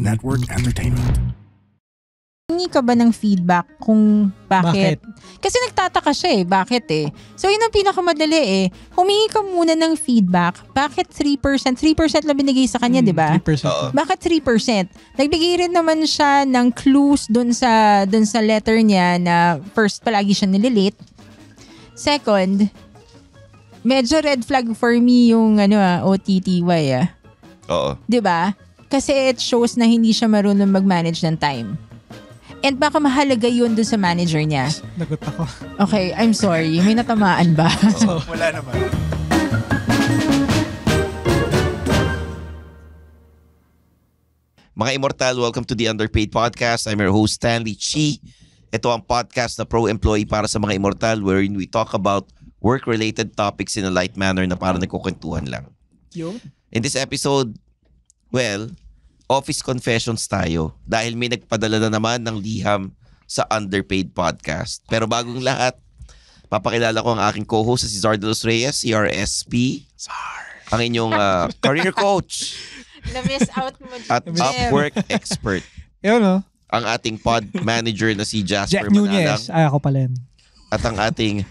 Network Entertainment. Hingi ka ba ng feedback kung bakit? bakit? Kasi nagtataka siya eh, bakit eh. So yun ang pinakamadali eh. Humingi ka muna ng feedback. Bakit 3%? 3% lang binigay sa kanya, mm, di ba? 3%. Bakit 3%? Nagbigay rin naman siya ng clues dun sa, dun sa letter niya na first palagi siya nililate. Second, medyo red flag for me yung ano ah, OTTY ah. Oo. 'Di ba? Kasi it shows na hindi siya marunong mag-manage ng time. And baka mahalaga yun dun sa manager niya. Nagot ako. Okay, I'm sorry. May natamaan ba? Oo, wala naman. Mga Immortal, welcome to the Underpaid Podcast. I'm your host, Stanley Chi. Ito ang podcast na pro-employee para sa mga Immortal wherein we talk about work-related topics in a light manner na parang nagkukwentuhan lang. Yo. In this episode, well, office confessions tayo dahil may nagpadala na naman ng liham sa Underpaid Podcast. Pero bagong lahat, papakilala ko ang aking co-host si Zardelos Reyes, CRSP. Zar. Ang inyong uh, career coach. Na-miss out mo, Jim. At Upwork expert. Yun, no? Ang ating pod manager na si Jasper Jack Manalang. Nunez. Ay, ako pala At ang ating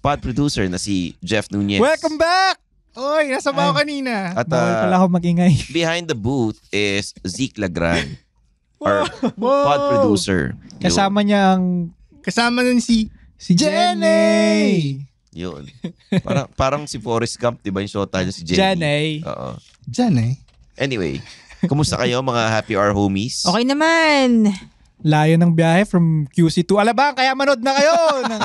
pod producer na si Jeff Nunez. Welcome back! Oy, nasa ako kanina? At Bawal uh, pala uh, ako magingay. behind the booth is Zeke Lagran, our pod producer. Kasama niya ang Kasama nun si si Jenny. Yun. yun. Parang, parang si Forrest Gump, di ba yung shota niya si Jenny? Jenny. Oo. Jenny. Anyway, kumusta kayo mga happy hour homies? Okay naman. Layo ng biyahe from QC to Alabang. Kaya manood na kayo ng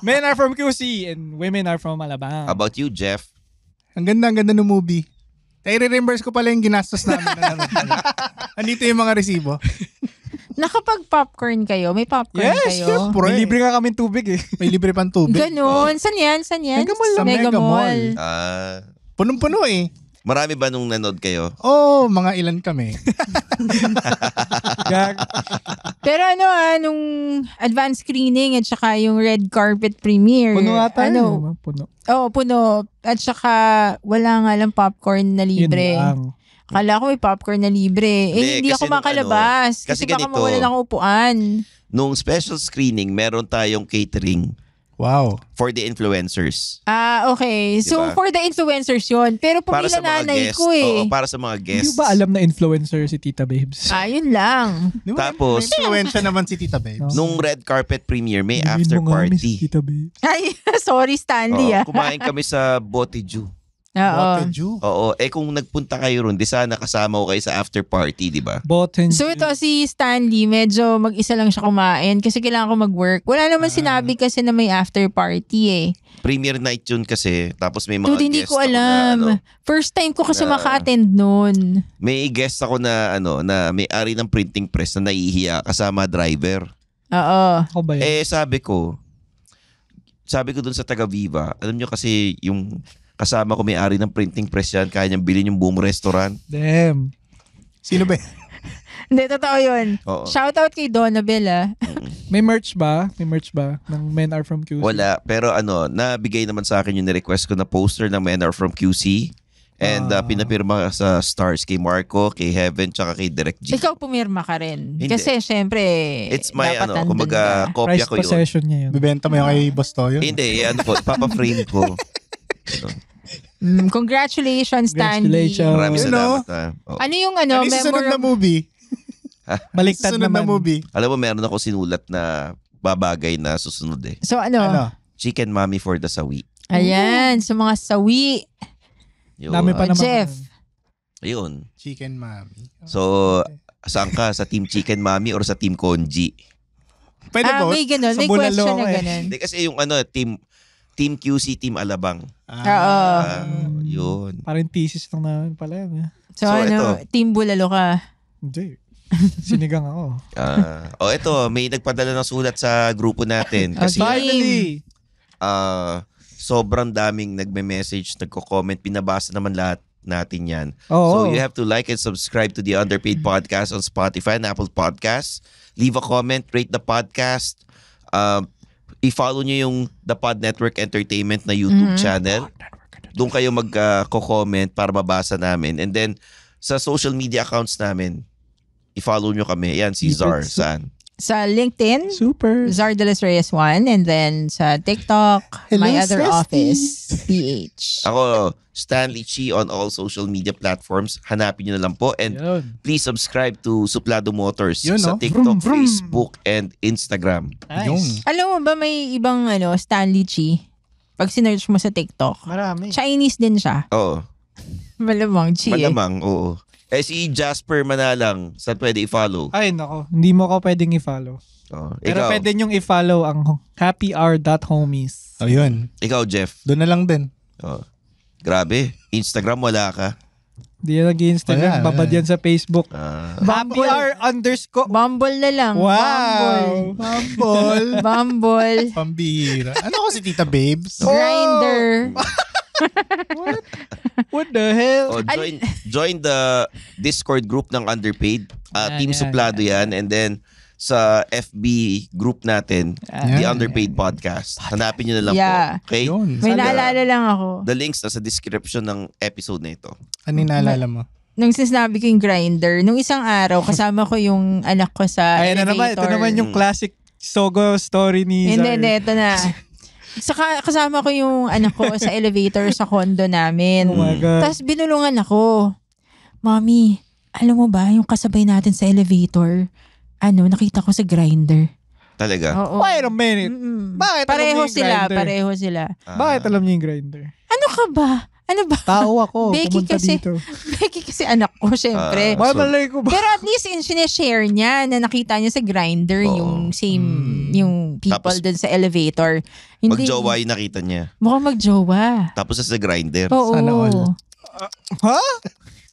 Men are from QC and Women are from Alabang. How about you, Jeff? Ang ganda, ang ganda ng movie. Nai-reimburse ko pala yung ginastos namin. Na Andito yung mga resibo. Nakapag-popcorn kayo? May popcorn yes, kayo? Yes, syempre. May libre nga kami tubig eh. May libre pang tubig. Ganun. Oh. San yan? San yan? Mega Mall. Sa Mega Mall. Mega ah. Punong-puno eh. Marami ba nung nanood kayo? Oo, oh, mga ilan kami. Pero ano ah, nung advance screening at saka yung red carpet premiere. Puno ata ano, yun. Puno. Oo, oh, puno. At saka wala nga lang popcorn na libre. Yun lang. Akala ko may popcorn na libre. Eh, hindi, ako makalabas. Ano, kasi, kasi ganito, baka mawalan ng upuan. Nung special screening, meron tayong catering Wow. For the influencers. Ah, okay. So, diba? for the influencers yon Pero para pumila nanay guests, ko eh. Oo, para sa mga guests. Hindi ba alam na influencer si Tita Babes? Ah, yun lang. Di Tapos, may naman si Tita Babes. Nung red carpet premiere, may Bilhin after party. Miss Tita Babes. Ay, sorry Stanley Oo, ah. kumain kami sa Botiju. Oo. Botenju? Oo. Eh kung nagpunta kayo ron, di sana kasama ko kayo sa after party, di ba? Botenju. So ito si Stanley, medyo mag-isa lang siya kumain kasi kailangan ko mag-work. Wala naman ah. sinabi kasi na may after party eh. Premier night yun kasi. Tapos may mga Dude, hindi ko alam. Na, ano, First time ko kasi na, maka-attend nun. May guest ako na ano na may ari ng printing press na naihiya kasama driver. Oo. Ako ba yun? Eh sabi ko, sabi ko dun sa taga Viva, alam nyo kasi yung Kasama ko may-ari ng printing press yan. Kaya niyang bilhin yung boom restaurant. Damn. Sino ba? Hindi, totoo yun. Shout out kay Donabel ah. May merch ba? May merch ba? Ng Men Are From QC? Wala. Pero ano, nabigay naman sa akin yung request ko na poster ng Men Are From QC. And uh, pinapirma sa stars kay Marco, kay Heaven, tsaka kay Direct G. Ikaw pumirma ka rin. Hindi. Kasi syempre, It's my dapat ano, nandun kumbaga ka. Price kopya ko yun. possession niya yun. Bibenta mo yung kay ah. Boss Toyo. Hindi, ano po. papa-frame ko. Ano. Mm, congratulations, Stanley. Congratulations. Maraming You know? salamat. Ah. Oh. Ano yung ano, Ano yung susunod na movie? Baliktad Susunod na movie. Alam mo, meron ako sinulat na babagay na susunod eh. So ano, Ano? Chicken Mommy for the Sawi. ayan, sa mga sawi, Yun. Dami pa naman. Jeff. Ayun. Chicken Mommy. So, saan ka? Sa Team Chicken Mommy or sa Team Konji? Pwede Ah, ba? may ganun, may question na ako eh. ganun. Hindi kasi yung ano, Team Team QC, Team Alabang. Ah. Oo. Ah, yun. Parang thesis lang namin pala yun. Eh. So, So, ano, Team Bulalo ka. Hindi. Sinigang ako. Ah, oh, ito, may nagpadala ng sulat sa grupo natin kasi Okay. Finally! ah, sobrang daming nagme-message, nagko-comment, pinabasa naman lahat natin 'yan. Oo. So you have to like and subscribe to the Underpaid Podcast on Spotify and Apple Podcasts. Leave a comment, rate the podcast. Um, i-follow nyo yung The Pod Network Entertainment na YouTube mm-hmm. channel. Doon kayo mag-comment uh, para mabasa namin. And then, sa social media accounts namin, i-follow nyo kami. Yan, si Zar. Saan? sa LinkedIn, Super. Czar de los Reyes 1. And then sa TikTok, Hello, my other Sesty. office, PH. Ako, Stanley Chi on all social media platforms. Hanapin nyo na lang po. And Yun. please subscribe to Suplado Motors Yun, sa TikTok, Vroom, vroom. Facebook, and Instagram. Nice. Yun. Alam mo ba may ibang ano, Stanley Chi? Pag sinerge mo sa TikTok, Marami. Chinese din siya. Oo. Malamang Chi eh. Malamang, oo. Eh si Jasper Manalang, saan pwede i-follow? Ay nako, hindi mo ako pwedeng i-follow. Oh, Pero ikaw, pwede niyong i-follow ang happyr.homies. Oh, yun. ikaw Jeff. Doon na lang din. Oh. Grabe, Instagram wala ka. Hindi yan nag-Instagram, Wala, babad yan sa Facebook. Ah, Bumble. hour underscore. Bumble na lang. Wow! Bumble. Bumble. Pambihira. Ano ko si Tita Babes? Grinder. Oh! What? What the hell? Oh, join, join the Discord group ng Underpaid. Uh, yeah, Team yeah, Suplado yeah. yan. And then, sa FB group natin, yeah. The Underpaid Podcast. Hanapin nyo na lang yeah. po. Okay? Yun. May naalala lang ako. The links nasa description ng episode na ito. Ano yung naalala mo? Nung sinabi ko yung grinder, nung isang araw, kasama ko yung anak ko sa Ayan elevator. na naman, ito naman yung mm. classic Sogo story ni Hindi, hindi, ito na. Saka kasama ko yung anak ko sa elevator sa condo namin. Oh my God. Tapos binulungan ako. Mommy, alam mo ba, yung kasabay natin sa elevator, ano, nakita ko sa grinder. Talaga? Oo. Wait a minute. Mm-mm. Bakit Pareho alam niyo yung sila, grinder? pareho sila. Bakit alam niyo yung grinder? Ano ka ba? Ano ba? Tao ako. Becky pumunta kasi, dito. Becky kasi anak ko, syempre. Uh, so, malay ko ba? Pero at least in, sinishare niya na nakita niya sa grinder oh, yung same, mm, yung people dun sa elevator. Hindi, magjowa yung nakita niya. Mukhang magjowa. Tapos sa grinder. Oo. Sana all. Uh, ha?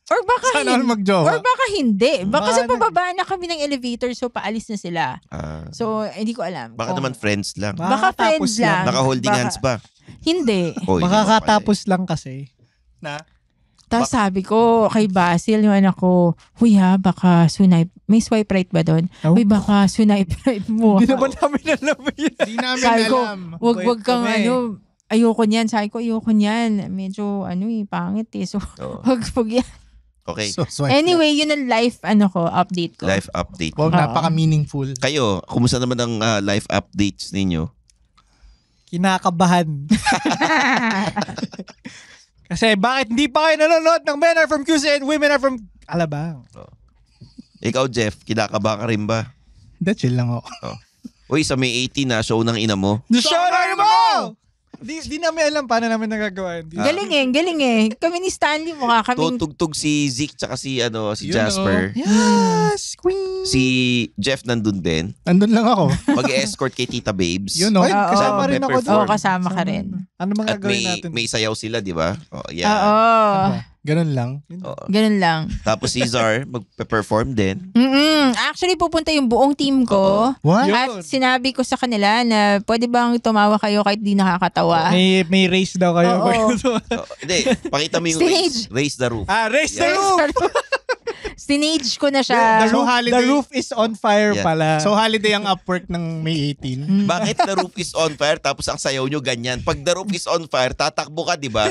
Or baka Sana hin- magjowa. Or baka hindi. Baka sa pababa na kami ng elevator so paalis na sila. Ah. so hindi eh, ko alam. Baka kung- naman friends lang. Ba- baka Nakatapos friends lang. lang. Naka-holding Baka- hands ba? Hindi. Oy, Makakatapos eh. lang kasi na Tapos sabi ko kay Basil, yung anak ko, Huy ha, baka sunipe. May swipe right ba doon? Oh. baka sunipe right mo. hindi naman namin alam yun. Di namin Sabi ko, Wag, wag kang Kami. ano, ayoko niyan. Sabi ko, ayoko niyan. Medyo ano eh, pangit eh. So, Oo. wag, wag yan. Okay. So, anyway, yun ang life ano ko, update ko. Life update. Wow, napaka-meaningful. Kayo, kumusta naman ang ah, life updates ninyo? Kinakabahan. Kasi bakit hindi pa kayo nanonood ng Men Are From QC and Women Are From Alabang? Oh. Ikaw, Jeff, kinakaba ka rin ba? Hindi, chill lang ako. Oh. Uy, sa May 18 na, show ng ina mo. The show na mo! di, di namin alam paano namin nagagawa. Di. Ah. Galing eh, galing eh. Kami ni Stanley mukha kami. Tutugtog si Zeke tsaka si, ano, si Yun, oh. Jasper. Oh. Yes, queen. Si Jeff nandun din. Nandun lang ako. Mag-escort kay Tita Babes. Yun know, oh, kasama oh, rin ako. Oo, oh, kasama ka rin. Ano mga At gawin may, natin? may sayaw sila, di ba? Oh, yeah. Oo. Oh, oh. Ganun lang. Oo. Ganun lang. Tapos Cesar, magpe-perform din. Mm-mm. Actually, pupunta yung buong team ko. Oo. What? At sinabi ko sa kanila na pwede bang tumawa kayo kahit di nakakatawa. May, may race daw kayo. Oo. Hindi, pakita mo yung race. Stage. the roof. Ah, race the roof! Sinage ko na siya. The roof, holiday. the roof is on fire Yeah. pala. So holiday ang Upwork ng May 18. Mm. Bakit the roof is on fire tapos ang sayaw nyo ganyan? Pag the roof is on fire, tatakbo ka, di ba?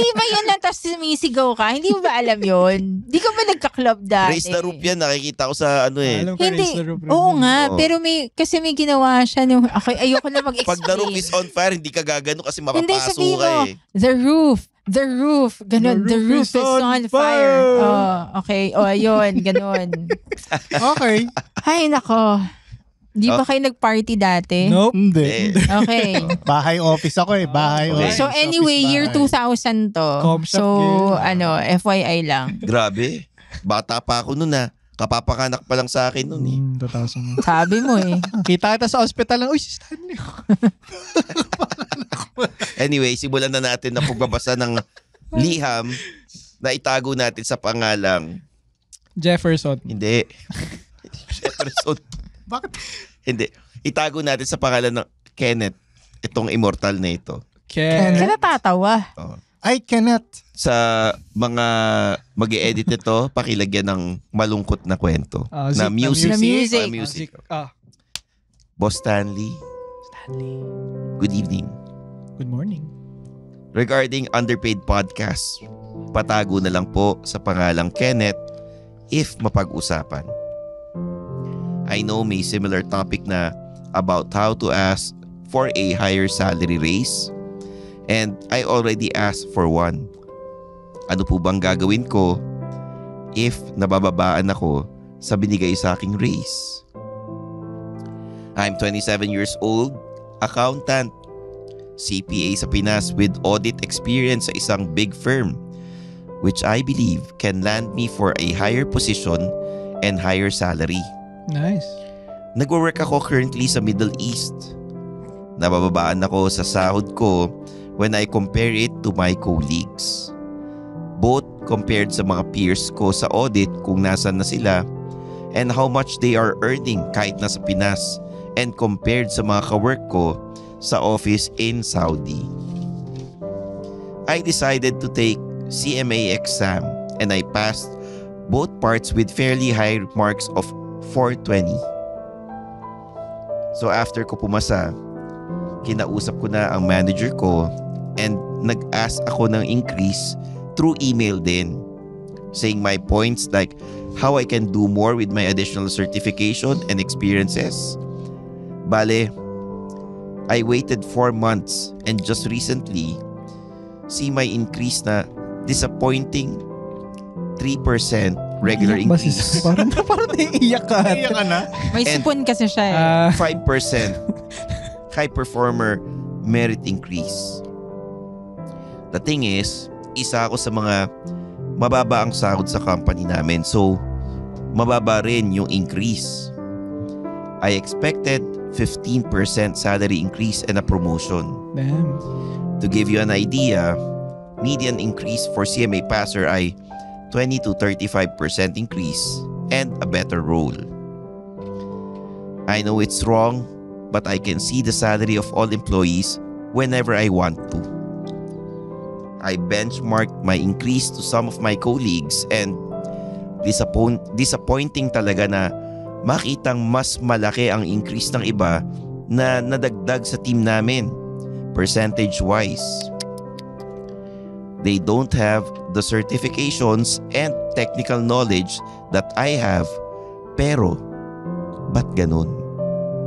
Hindi ba yun lang tapos sumisigaw ka? Hindi mo ba alam yun? Hindi ka ba nagka-club dati? Raise the roof yan. Nakikita ko sa ano eh. Alam ko, Hindi. raise the roof. rin. Oo nga. Oo. Pero may, kasi may ginawa siya. Nung, okay, ayoko na mag-explain. Pag the roof is on fire, hindi ka gagano kasi mapapasok mapapaso ka eh. the roof, the roof, ganun, the roof, is, on fire. Oh, okay, o oh, ayun, ganun. Okay. Ay, nako. Di ba ah. kayo nag-party dati? Nope. Hindi. Okay. Bahay office ako eh. Bahay Okay. office. So anyway, year 2000 to. So ano, FYI lang. Grabe. Bata pa ako noon ah. Kapapakanak pa lang sa akin noon eh. Mm, 2000. Sabi mo eh. Kita kita sa ospital lang, uy, si Stanley. Anyway, simulan na natin na pagbabasa ng liham na itago natin sa pangalang. Jefferson. Hindi. Jefferson. Bakit? Hindi. Itago natin sa pangalan ng Kenneth, itong immortal na ito. Ken. Kaya natatawa. Oo. I cannot. Sa mga mag edit ito, pakilagyan ng malungkot na kwento. Ah, na, music, music. na ah, music. Na music. Ah, ah, Boss Stanley, Stanley. good evening. Good morning. Regarding underpaid podcast, patago na lang po sa pangalang Kenneth if mapag-usapan. I know may similar topic na about how to ask for a higher salary raise. And I already asked for one. Ano po bang gagawin ko if nabababaan ako sa binigay sa aking raise? I'm 27 years old, accountant, CPA sa Pinas with audit experience sa isang big firm which I believe can land me for a higher position and higher salary. Nice. Nagwo-work ako currently sa Middle East. Nabababaan ako sa sahod ko when I compare it to my colleagues. Both compared sa mga peers ko sa audit kung nasan na sila and how much they are earning kahit nasa Pinas and compared sa mga kawork ko sa office in Saudi. I decided to take CMA exam and I passed both parts with fairly high marks of 4.20. So after ko pumasa, kinausap ko na ang manager ko and nag-ask ako ng increase through email din saying my points like how I can do more with my additional certification and experiences. Bale, I waited 4 months and just recently see my increase na disappointing 3% regular Iyak ba si increase. Sam? Parang, parang naiiyak ka. Naiiyak ka na? May And- sipon kasi siya eh. 5% ah. high performer merit increase. The thing is, isa ako sa mga mababa ang sahod sa company namin. So, mababa rin yung increase. I expected 15% salary increase and a promotion. damn. To give you an idea, median increase for CMA passer ay 20 to 35% increase and a better role. I know it's wrong, but I can see the salary of all employees whenever I want to. I benchmarked my increase to some of my colleagues and disappoint, disappointing talaga na makitang mas malaki ang increase ng iba na nadagdag sa team namin percentage-wise. They don't have the certifications and technical knowledge that I have. Pero, ba't ganun?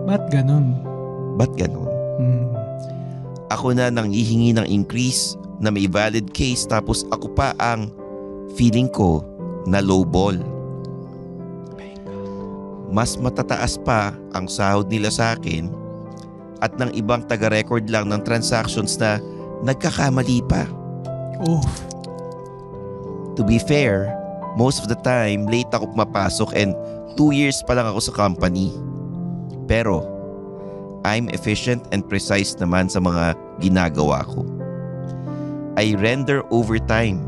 Ba't ganun? Ba't ganun? Hmm. Ako na nang hihingi ng increase na may valid case tapos ako pa ang feeling ko na lowball. Mas matataas pa ang sahod nila sa akin at ng ibang taga-record lang ng transactions na nagkakamali pa off. To be fair, most of the time late ako pumapasok and 2 years pa lang ako sa company. Pero I'm efficient and precise naman sa mga ginagawa ko. I render overtime.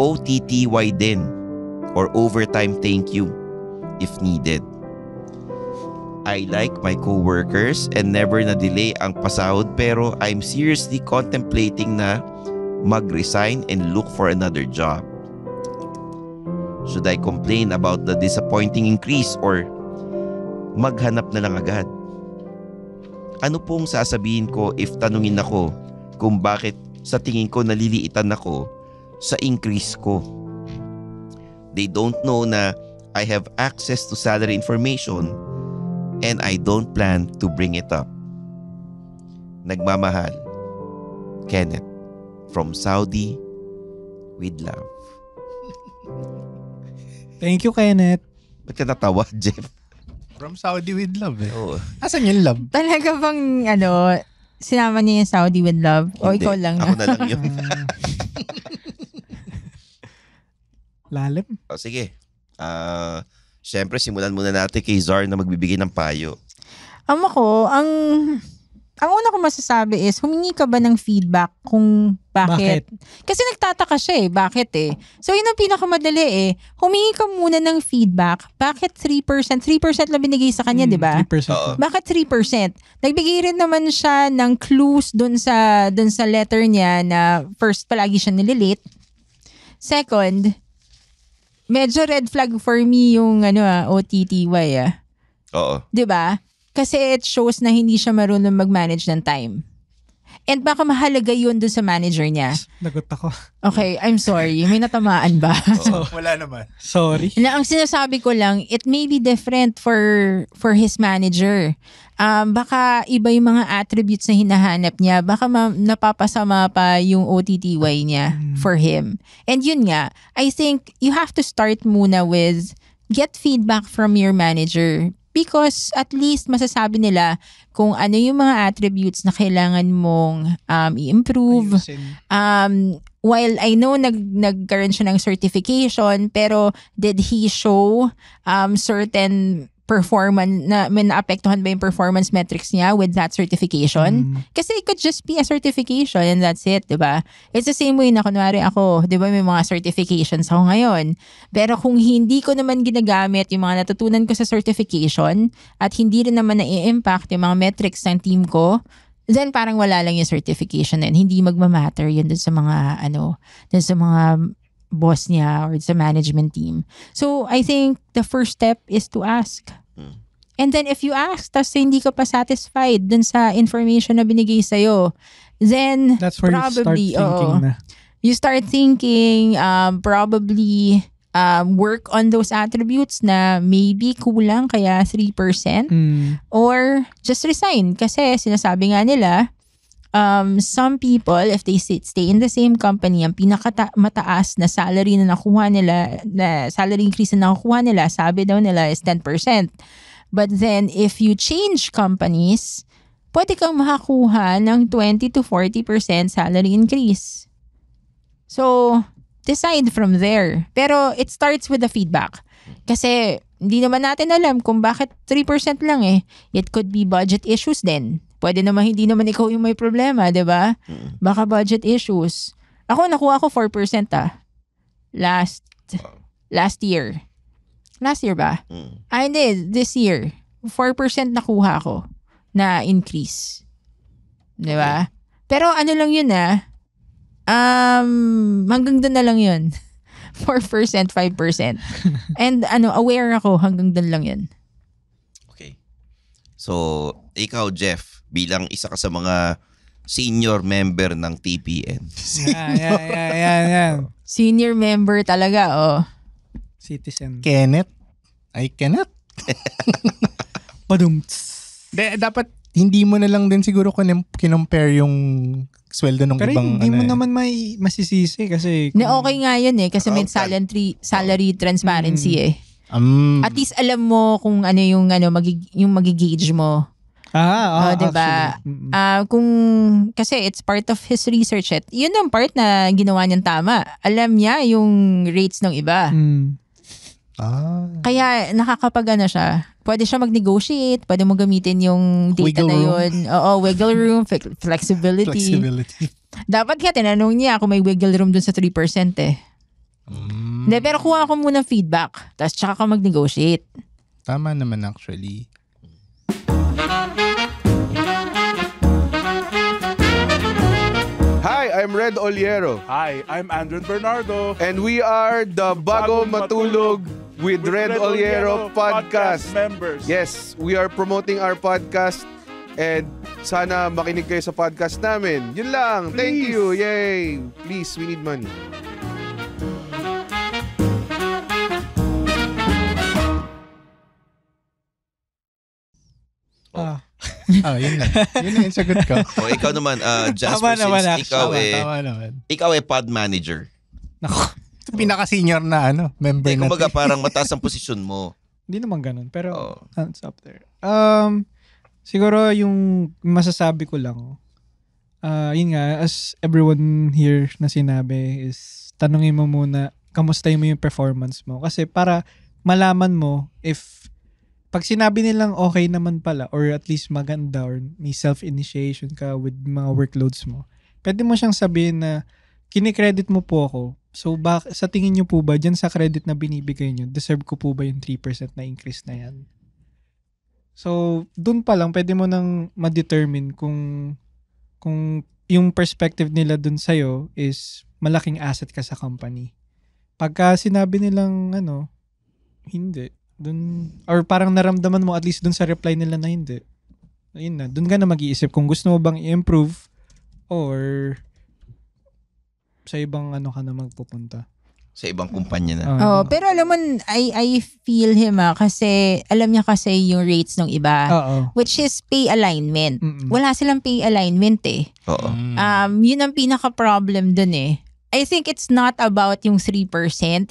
OTTY din or overtime thank you if needed. I like my co-workers and never na-delay ang pasahod pero I'm seriously contemplating na mag-resign and look for another job? Should I complain about the disappointing increase or maghanap na lang agad? Ano pong sasabihin ko if tanungin ako kung bakit sa tingin ko naliliitan ako sa increase ko? They don't know na I have access to salary information and I don't plan to bring it up. Nagmamahal, Kenneth from Saudi with love. Thank you, Kenneth. Ba't ka natawa, Jeff? From Saudi with love eh. Oh. Asan yung love? Talaga bang ano, sinama niya yung Saudi with love? O Hindi. ikaw lang Ako na? lang yun. Lalim. o, sige. Ah, Siyempre, simulan muna natin kay Zar na magbibigay ng payo. Amo ko, ang ang una kong masasabi is, humingi ka ba ng feedback kung bakit? bakit? Kasi nagtataka siya eh, bakit eh. So yun ang pinakamadali eh, humingi ka muna ng feedback, bakit 3%? 3% lang binigay sa kanya, mm, di ba? 3%. Bakit 3%? Nagbigay rin naman siya ng clues dun sa, dun sa letter niya na first, palagi siya nililate. Second, medyo red flag for me yung ano, ah, OTTY ah. Oo. 'Di ba? Kasi it shows na hindi siya marunong mag-manage ng time. And baka mahalaga yun dun sa manager niya. Nagot ako. Okay, I'm sorry. May natamaan ba? Oo, wala naman. Sorry. Na, ang sinasabi ko lang, it may be different for for his manager. Um, baka iba yung mga attributes na hinahanap niya. Baka ma- napapasama pa yung OTTY niya mm. for him. And yun nga, I think you have to start muna with get feedback from your manager because at least masasabi nila kung ano yung mga attributes na kailangan mong um, i-improve. Um, while I know nag nagkaroon siya ng certification, pero did he show um, certain performance na may ba yung performance metrics niya with that certification? Mm. Kasi it could just be a certification and that's it, 'di ba? It's the same way na kunwari ako, 'di ba, may mga certifications ako ngayon. Pero kung hindi ko naman ginagamit yung mga natutunan ko sa certification at hindi rin naman na-impact yung mga metrics ng team ko, then parang wala lang yung certification and hindi magma-matter yun dun sa mga ano, dun sa mga boss niya or sa management team. So, I think the first step is to ask. Hmm. And then if you ask, tapos hindi ka pa satisfied dun sa information na binigay sa'yo, then That's where probably, you start thinking oh, na. You start thinking, um, probably um, work on those attributes na maybe kulang kaya 3%. Mm. Or just resign kasi sinasabi nga nila, um, some people, if they sit, stay in the same company, ang pinakamataas na salary na nakuha nila, na salary increase na nakuha nila, sabi daw nila is 10%. But then, if you change companies, pwede kang makakuha ng 20 to 40% salary increase. So, decide from there. Pero it starts with the feedback. Kasi hindi naman natin alam kung bakit 3% lang eh. It could be budget issues then. Pwede naman hindi naman ikaw yung may problema, 'di ba? Mm. Baka budget issues. Ako nakuha ko 4% ah. Last last year. Last year ba? Mm. Ah, hindi, this year. 4% nakuha ko na increase. 'Di ba? Mm. Pero ano lang 'yun ah. Um, hanggang doon na lang 'yun. 4%, 5%. And ano, aware ako hanggang doon lang 'yun. Okay. So, ikaw Jeff, bilang isa ka sa mga senior member ng TPN. Yeah, yeah, yeah, yeah, yan. Senior member talaga, oh. Citizen. Kenneth. Ay, Kenneth. Padumts. De, dapat hindi mo na lang din siguro kinompare yung sweldo ng Pero ibang hindi ano, mo eh. naman may masisisi kasi kung, Na okay nga yan eh kasi may salary salary transparency mm. eh. Um, At least alam mo kung ano yung ano magig- yung magigage mo Ah, ah, oh, uh, diba? mm Uh, kung kasi it's part of his research it. Eh. Yun yung part na ginawa niyang tama. Alam niya yung rates ng iba. Mm. Ah. Kaya nakakapagana siya. Pwede siya mag-negotiate, pwede mo gamitin yung data wiggle na yun. Room. Oo, wiggle room, flexibility. flexibility. Dapat nga tinanong niya kung may wiggle room dun sa 3% eh. Mm. De, pero kuha ko muna feedback, tapos tsaka ka mag-negotiate. Tama naman actually. I'm Red Oliero. Hi, I'm Andrew Bernardo. And we are the Bago, Matulog, with, Red, Red Oliero, podcast. members. Yes, we are promoting our podcast and sana makinig kayo sa podcast namin. Yun lang. Please. Thank you. Yay. Please, we need money. Ah. oh, yun na. Yun na yung sagot ko. o, oh, ikaw naman, uh, Jasper, tama since naman, ikaw, tama, eh, tama naman. ikaw eh pod manager. Nako, oh. pinaka-senior na ano, member eh, kumbaga, natin. parang mataas ang posisyon mo. Hindi naman ganun, pero oh. Uh, it's up there. Um, siguro yung masasabi ko lang, uh, yun nga, as everyone here na sinabi is tanungin mo muna, kamusta mo yung performance mo. Kasi para malaman mo if pag sinabi nilang okay naman pala or at least maganda or may self-initiation ka with mga hmm. workloads mo, pwede mo siyang sabihin na kinikredit mo po ako. So bak sa tingin niyo po ba diyan sa credit na binibigay niyo, deserve ko po ba yung 3% na increase na yan? So doon pa lang pwede mo nang ma-determine kung kung yung perspective nila doon sa iyo is malaking asset ka sa company. Pagka sinabi nilang ano, hindi, Dun, or parang naramdaman mo at least dun sa reply nila na hindi. Ayun na, dun ka na mag-iisip kung gusto mo bang i-improve or sa ibang ano ka na magpupunta. Sa ibang kumpanya na. Ah. Oo, oh, pero alam mo, I, I feel him ah, kasi alam niya kasi yung rates ng iba. Oo. Which is pay alignment. Mm-mm. Wala silang pay alignment eh. Oo. Um, yun ang pinaka-problem dun eh. I think it's not about yung 3%.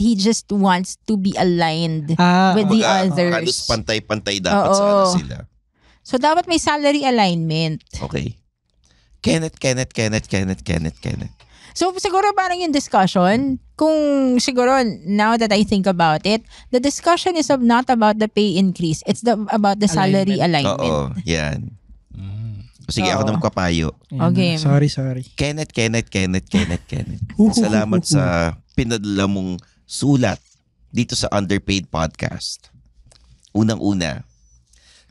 He just wants to be aligned ah, with the others. Halos pantay-pantay dapat Oo. sana sila. So, dapat may salary alignment. Okay. Kenneth, Kenneth, Kenneth, Kenneth, Kenneth, Kenneth. So, siguro parang yung discussion, kung siguro now that I think about it, the discussion is of not about the pay increase. It's the, about the salary alignment. alignment. Oo, yan. Sige, Oo. ako ng kapayo. Ayun Okay. Sorry, sorry. Kenneth, Kenneth, Kenneth, Kenneth, Kenneth. Salamat sa pinadala mong sulat dito sa Underpaid Podcast. Unang-una,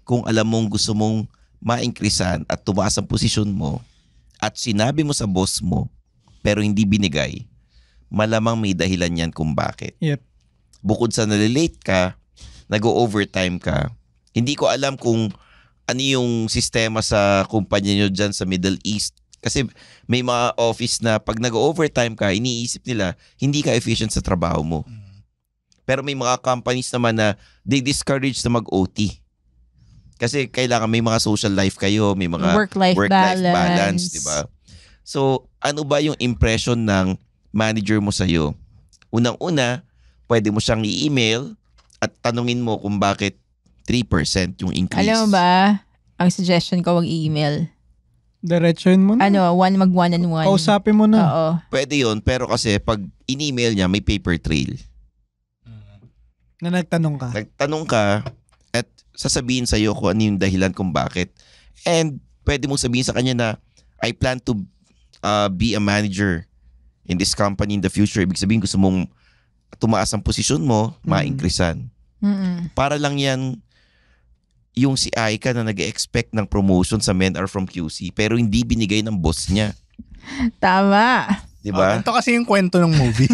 kung alam mong gusto mong ma-increasean at tumaas ang posisyon mo at sinabi mo sa boss mo pero hindi binigay, malamang may dahilan yan kung bakit. Yep. Bukod sa nalilate ka, nag-overtime ka, hindi ko alam kung ano yung sistema sa kumpanya nyo dyan sa Middle East? Kasi may mga office na pag nag-overtime ka, iniisip nila, hindi ka efficient sa trabaho mo. Mm. Pero may mga companies naman na they discourage na mag-OT. Kasi kailangan may mga social life kayo, may mga work-life work balance, balance di ba? So, ano ba yung impression ng manager mo sa iyo? Unang-una, pwede mo siyang i-email at tanungin mo kung bakit 3% yung increase. Alam mo ba, ang suggestion ko wag i email. Diretsyon mo na. Ano, one mag one and one. Kausapin mo na. Oo. Pwede yun, pero kasi pag in-email niya, may paper trail. Na nagtanong ka. Nagtanong ka at sasabihin sa iyo kung ano yung dahilan kung bakit. And pwede mong sabihin sa kanya na I plan to uh, be a manager in this company in the future. Ibig sabihin gusto mong tumaas ang posisyon mo, mm-hmm. ma-increasean. Mm-hmm. Para lang yan yung si Aika na nag-expect ng promotion sa Men Are From QC pero hindi binigay ng boss niya. Tama. 'Di ba? Oh, ito kasi yung kwento ng movie.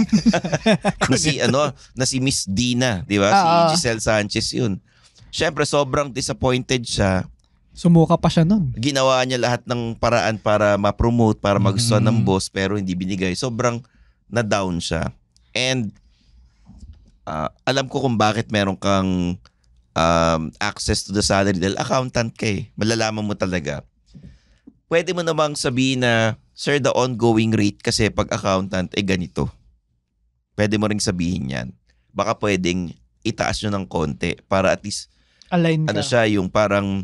na si ano, na si Miss Dina, 'di ba? Si Giselle Sanchez 'yun. Siyempre sobrang disappointed siya. Sumuka pa siya nun. Ginawa niya lahat ng paraan para ma-promote, para magustuhan mm. ng mm-hmm. boss pero hindi binigay. Sobrang na-down siya. And uh, alam ko kung bakit meron kang um, access to the salary dahil accountant ka eh. Malalaman mo talaga. Pwede mo namang sabihin na, sir, the ongoing rate kasi pag accountant, eh ganito. Pwede mo ring sabihin yan. Baka pwedeng itaas nyo ng konti para at least Align ka. ano siya, yung parang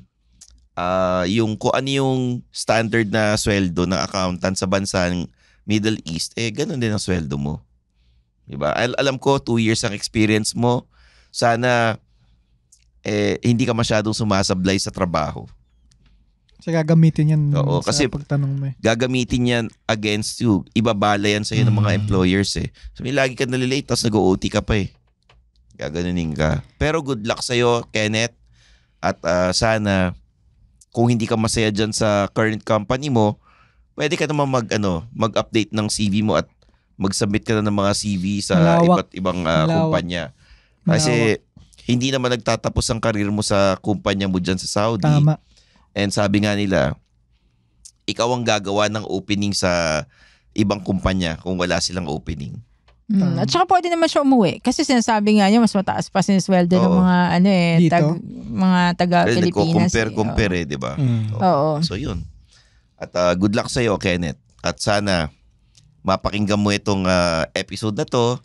uh, yung kung ano yung standard na sweldo ng accountant sa bansang Middle East, eh ganun din ang sweldo mo. Diba? Al- alam ko, two years ang experience mo. Sana eh, hindi ka masyadong sumasablay sa trabaho. Kasi gagamitin yan Oo, sa kasi pagtanong mo eh. Gagamitin yan against you. Ibabala yan sa'yo mm. ng mga mm. employers eh. So, may lagi ka nalilate tapos nag-OT ka pa eh. Gaganunin ka. Pero good luck sa'yo, Kenneth. At uh, sana, kung hindi ka masaya dyan sa current company mo, pwede ka naman mag, ano, mag-update ng CV mo at mag-submit ka na ng mga CV sa Malawak. iba't ibang uh, kumpanya. Kasi Malawak hindi naman nagtatapos ang karir mo sa kumpanya mo dyan sa Saudi. Tama. And sabi nga nila, ikaw ang gagawa ng opening sa ibang kumpanya kung wala silang opening. Mm. At saka pwede naman siya umuwi. Kasi sinasabi nga niya, mas mataas pa sinisweldo ng mga ano eh, Dito? tag, mga taga pilipinas Pilipinas. Compare, eh, compare eh, di ba? Mm. Oo. Oo. So yun. At uh, good luck sa'yo, Kenneth. At sana mapakinggan mo itong uh, episode na to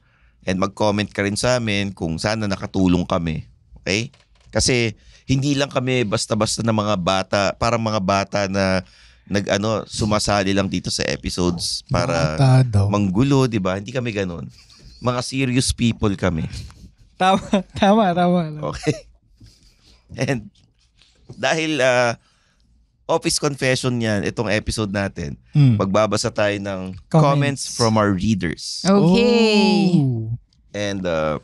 and mag-comment ka rin sa amin kung sana nakatulong kami. Okay? Kasi hindi lang kami basta-basta na mga bata, parang mga bata na nag-ano, sumasali lang dito sa episodes para manggulo, 'di ba? Hindi kami ganoon. Mga serious people kami. Tama, tama, tama. tama. Okay. And dahil uh, office confession niyan itong episode natin. Mm. Magbabasa tayo ng comments, comments from our readers. Okay. Oh. And uh,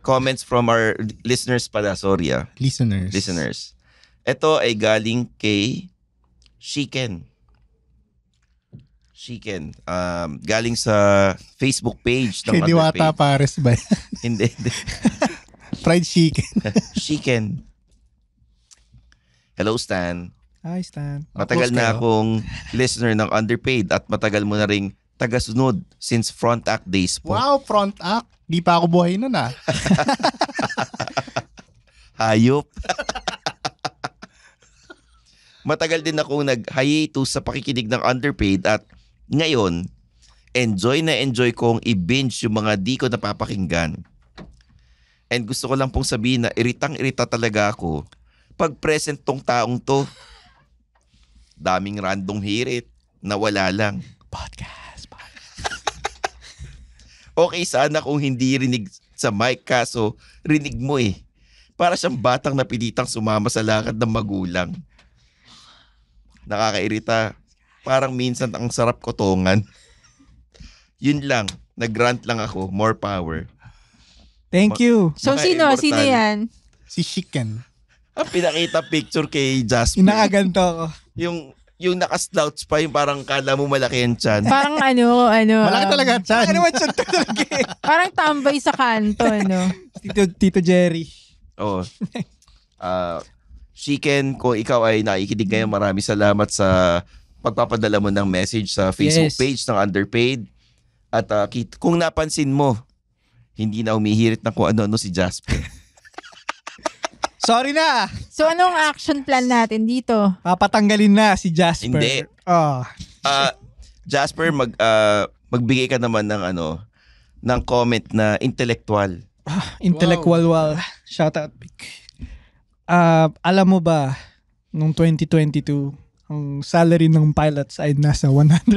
comments from our listeners pala, sorry ah. Listeners. Listeners. Ito ay galing kay Shiken. Shiken. Um, galing sa Facebook page. Ng kay Diwata Pares ba? hindi. Fried chicken. chicken. Hello Stan. Ayos Stan. Matagal na akong listener ng Underpaid at matagal mo na ring tagasunod since front act days po. Wow, front act. Di pa ako buhay nun ah. Hayop. matagal din akong nag-hiatus sa pakikinig ng Underpaid at ngayon, enjoy na enjoy kong i-binge yung mga di ko napapakinggan. And gusto ko lang pong sabihin na iritang-irita talaga ako pag present tong taong to daming random hirit na wala lang. Podcast. okay sana kung hindi rinig sa mic kaso rinig mo eh. Para siyang batang napilitang sumama sa lakad ng magulang. Nakakairita. Parang minsan ang sarap kotongan. Yun lang. nag lang ako. More power. Thank you. Ma- so sino? Sino yan? Si Chicken. Ang ah, pinakita picture kay Jasmine. Inaaganto ako yung yung naka-slouch pa yung parang kala mo malaki ang chan. Parang ano, ano. Malaki talaga ang chan. Ano ang chan talaga eh. Parang tambay sa kanto, ano. Tito, Tito Jerry. Oo. Uh, ah, Shiken, kung ikaw ay nakikinig ngayon, marami salamat sa pagpapadala mo ng message sa Facebook yes. page ng Underpaid. At uh, kung napansin mo, hindi na umihirit na kung ano-ano si Jasper. Sorry na. So anong action plan natin dito? Papatanggalin na si Jasper. Hindi. Oh. Uh, Jasper, mag, uh, magbigay ka naman ng ano, ng comment na intellectual. Ah, intellectual wow. wall. Shout out, Vic. Uh, alam mo ba, nung 2022, ang salary ng pilots ay nasa 130.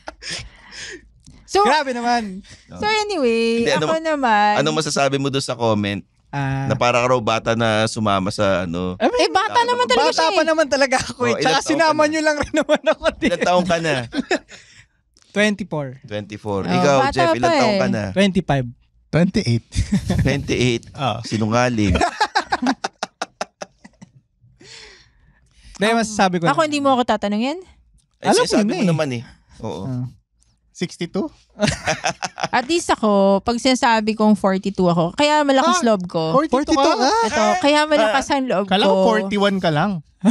so, Grabe naman. So anyway, Hindi, ano, ako naman. Ano masasabi mo doon sa comment? Ah. Na para raw bata na sumama sa ano. I mean, eh, bata naman talaga bata siya. Bata pa eh. naman talaga ako eh. Oh, Tsaka sinama niyo lang rin naman ako. Din. Ilan taong ka na? 24. 24. Oh, Ikaw, Jeff, ilan taong ka eh. na? 25. 28. 28. Oh. Sinungaling. Dahil mas sabi ko. Ako hindi mo ako tatanungin? Ay, Alam mo na eh. naman eh. Oo. Uh, 62? At least ako, pag sinasabi kong 42 ako, kaya malakas ah, loob ko. 42, ka? Ah. Ito, kaya malakas ang loob kala ko. Kala 41 ka lang.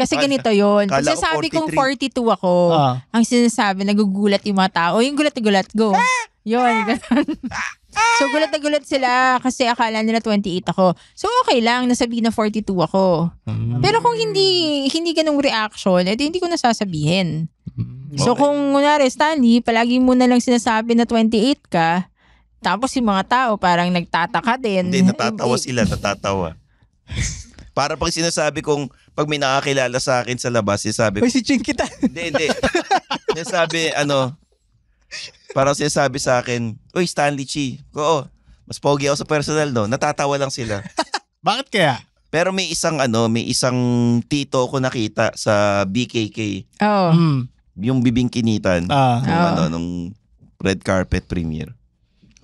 Kasi ganito yun. Kala pag sinasabi 43. kong 42 ako, ah. ang sinasabi, nagugulat yung mga tao. Yung gulat na gulat, go. Ah! Yun, ah! ganun. So gulat na gulat sila kasi akala nila 28 ako. So okay lang nasabi na 42 ako. Hmm. Pero kung hindi hindi ganung reaction, edi hindi ko nasasabihin. Mm-hmm. Okay. So kung kunwari Stanley, palagi mo na lang sinasabi na 28 ka, tapos yung mga tao parang nagtataka din. Hindi, natatawa sila, natatawa. Para pag sinasabi kong pag may nakakilala sa akin sa labas, sinasabi ko. Uy, si Ching kita. hindi, hindi. Sinasabi, ano, parang sinasabi sa akin, Uy, Stanley Chi. Oo, mas pogi ako sa personal, no? Natatawa lang sila. Bakit kaya? Pero may isang ano, may isang tito ko nakita sa BKK. Oo. Oh. Hmm yung bibingkinitan ah. nung, ah. ano, nung red carpet premiere.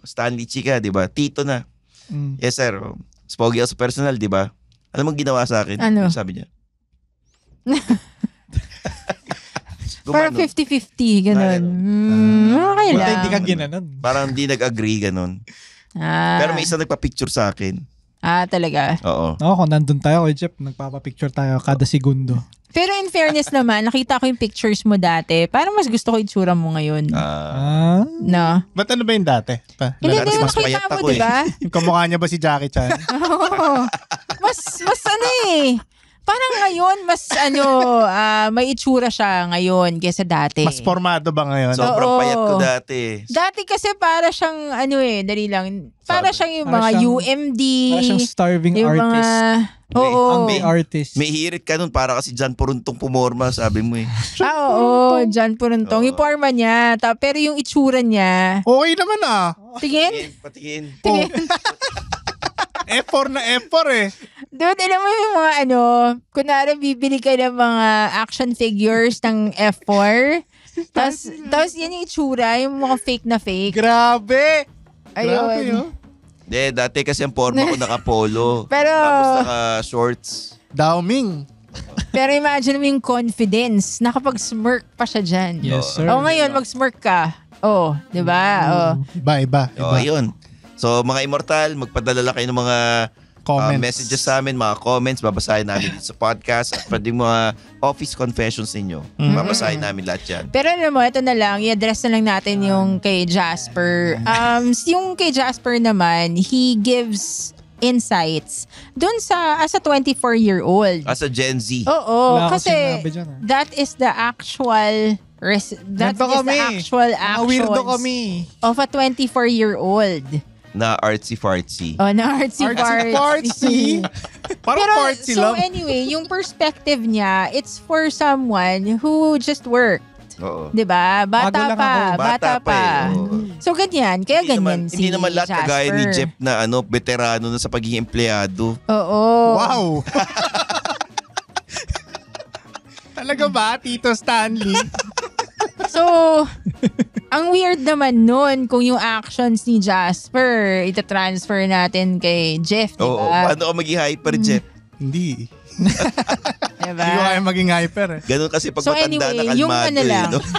Stanley Chica, di ba? Tito na. Mm. Yes, sir. Spogi ako personal, di ba? Ano mong ginawa sa akin? Ano? ano sabi niya. Parang 50-50, ah, ganun. Mm, ah. okay lang. Hindi ka ginanon. Parang hindi nag-agree, ganun. Ah. Pero may isa nagpa-picture sa akin. Ah, talaga? Oo. Oo, kung nandun tayo kay Jeff, nagpapapicture tayo kada segundo. Pero in fairness naman, nakita ko yung pictures mo dati. Parang mas gusto ko itsura mo ngayon. Ah. ah. no. Ba't ano ba yung dati? Pa, Hindi, Dati hindi mas nakita payat mo, ako eh. di ba? Kamukha niya ba si Jackie Chan? Oo. mas, mas ano eh parang ngayon, mas ano, uh, may itsura siya ngayon kesa dati. Mas formado ba ngayon? Sobrang Oo. payat ko dati. Dati kasi para siyang, ano eh, dali lang, para siyang yung Para mga siyang- UMD. Para siyang starving yung artist. Mga, oo. Ang May artist. May hirit ka nun para kasi dyan puruntong pumorma, sabi mo eh. Ah, oo. John Puruntong. Oo. Yung forma niya. Ta- pero yung itsura niya. Okay naman ah. Tingin? Patingin. Tingin. F4 na F4 eh. Dude, alam mo yung mga ano, kunwari bibili ka ng mga action figures ng F4. tapos, tapos yan yung itsura, yung mga fake na fake. Grabe! Ayun. Grabe, oh. Hindi, dati kasi ang forma ko naka-polo. Pero, tapos naka-shorts. Daoming. Pero imagine mo yung confidence. Nakapag-smirk pa siya dyan. Yes, sir. O ngayon, mag-smirk ka. Oo, oh, di ba? Oh. Iba, iba, iba. Oh, yun. So, mga immortal, magpadala kayo ng mga comments. Uh, messages sa amin, mga comments, babasahin namin dito sa podcast at pati mga office confessions ninyo. Mm-hmm. Babasahin namin lahat yan. Pero ano mo, ito na lang, i-address na lang natin yung kay Jasper. Um, yung kay Jasper naman, he gives insights dun sa as a 24-year-old. As a Gen Z. Oo, Wala kasi dyan, eh. that is the actual Res- that Nandito is kami. the actual actions kami. of a 24-year-old na artsy-fartsy. Oh, na artsy-fartsy. Parang Pero, fartsy so lang. So anyway, yung perspective niya, it's for someone who just worked. Oo. 'Di ba? Bata pa, bata, pa. pa eh. So ganyan, kaya hindi ganyan naman, si Hindi naman lahat Jasper. kagaya ni Jeff na ano, veterano na sa pagiging empleyado. Oo. Wow. Talaga ba, Tito Stanley? So, ang weird naman nun kung yung actions ni Jasper, itatransfer natin kay Jeff, di ba? Oo, paano ka maging hyper, mm. Jeff? Hindi. diba? Hindi ko kaya maging hyper eh. Ganun kasi pag so matanda anyway, na kalmado. So anyway, yung ano eh, lang. No?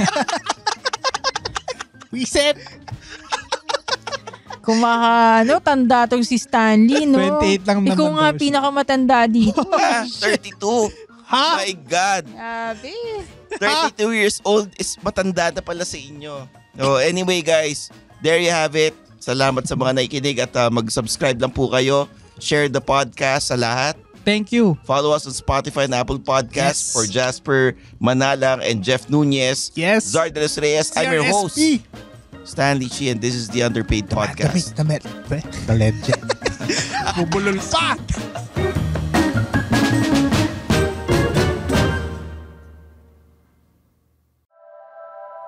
Kung maka, ano, tanda tong si Stanley, no? 28 lang naman. Ikaw eh, nga eh. pinakamatanda dito. 32. Ah, ha? My God. Grabe. 32 years old is matanda na pala sa inyo. So anyway guys, there you have it. Salamat sa mga nakikinig at uh, mag-subscribe lang po kayo. Share the podcast sa lahat. Thank you. Follow us on Spotify and Apple Podcasts yes. for Jasper Manalang and Jeff Nunez. Yes. Zardalos Reyes. CRSP. I'm your host. Stanley Chi and this is the Underpaid Podcast. Damit, damit. The legend. Bubulol pa!